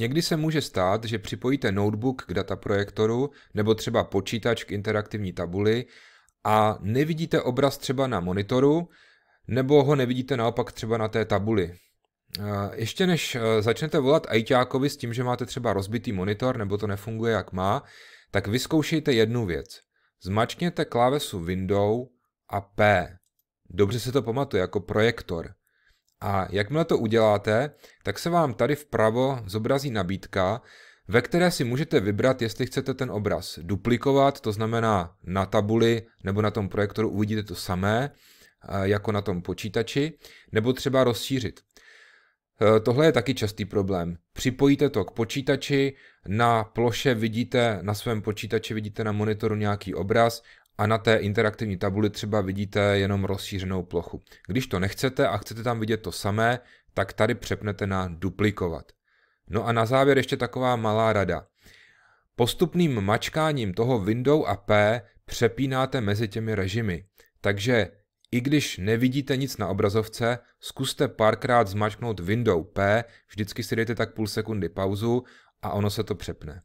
Někdy se může stát, že připojíte notebook k dataprojektoru nebo třeba počítač k interaktivní tabuli a nevidíte obraz třeba na monitoru, nebo ho nevidíte naopak třeba na té tabuli. Ještě než eh, začnete volat ajťákovi s tím, že máte třeba rozbitý monitor nebo to nefunguje jak má, tak vyzkoušejte jednu věc. Zmačkněte klávesu Window a P. Dobře se to pamatuje jako projektor. A jakmile to uděláte, tak se vám tady vpravo zobrazí nabídka, ve které si můžete vybrat, jestli chcete ten obraz duplikovat, to znamená na tabuli nebo na tom projektoru uvidíte to samé, eh, jako na tom počítači, nebo třeba rozšířit. Eh, tohle je taky častý problém. Připojíte to k počítači, na ploše vidíte, na svém počítači vidíte na monitoru nějaký obraz, a na té interaktivní tabuli třeba vidíte jenom rozšířenou plochu. Když to nechcete a chcete tam vidět to samé, tak tady přepnete na duplikovat. No a na závěr ještě taková malá rada. Postupným mačkáním toho Window a P přepínáte mezi těmi režimy. Takže i když nevidíte nic na obrazovce, zkuste párkrát zmačknout Window P, vždycky si dejte tak půl sekundy pauzu a ono se to přepne.